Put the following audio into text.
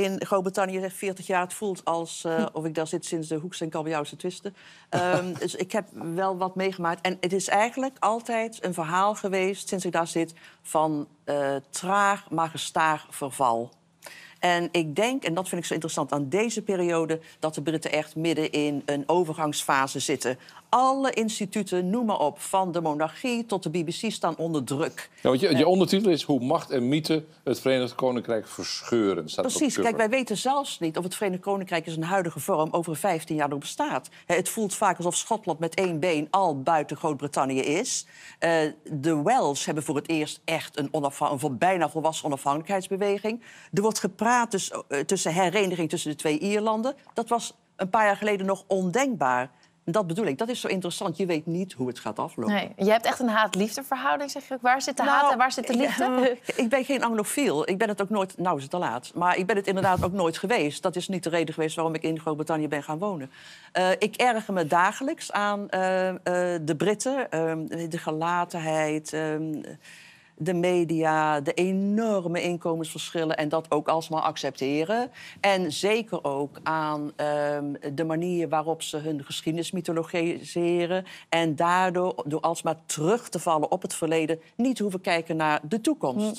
in Groot-Brittannië 40 jaar. Het voelt als eh, hm. of ik daar zit sinds de Hoeks en Kabeljauwse twisten. Ehm, dus ik heb wel wat meegemaakt. En het is eigenlijk altijd een verhaal geweest, sinds ik daar zit... van uh, traag, maar gestaag verval. En ik denk, en dat vind ik zo interessant aan deze periode... dat de Britten echt midden in een overgangsfase zitten. Alle instituten, noem maar op, van de monarchie tot de BBC staan onder druk. Ja, want eh, je, ondertitel is hoe macht en mythe het Verenigd Koninkrijk verscheuren. Precies, kijk, wij weten zelfs niet of het Verenigd Koninkrijk in zijn huidige vorm over 15 jaar nog bestaat. Het voelt vaak alsof Schotland met één been al buiten Groot-Brittannië is. Eh, de Welsh hebben voor het eerst echt een, een bijna volwassen onafhankelijkheidsbeweging. Er wordt gepraat dus, eh, tussen hereniging tussen de twee Ierlanden. Dat was een paar jaar geleden nog ondenkbaar dat bedoel ik. Dat is zo interessant. Je weet niet hoe het gaat aflopen. Nee, je hebt echt een haat liefdeverhouding zeg ik. Waar zit de haat en nou, waar zit de liefde? ik ben geen anglofiel. Ik ben het ook nooit... Nou is het te laat. Maar ik ben het inderdaad ook nooit geweest. Dat is niet de reden geweest waarom ik in Groot-Brittannië ben gaan wonen. Eh, ik erger me dagelijks aan eh, eh, de Britten. Ehm, de gelatenheid... Ehm, de media, de enorme inkomensverschillen en dat ook alsmaar accepteren. En zeker ook aan ehm, de manier waarop ze hun geschiedenis mythologiseren en daardoor door alsmaar terug te vallen op het verleden niet hoeven kijken naar de toekomst. Hm.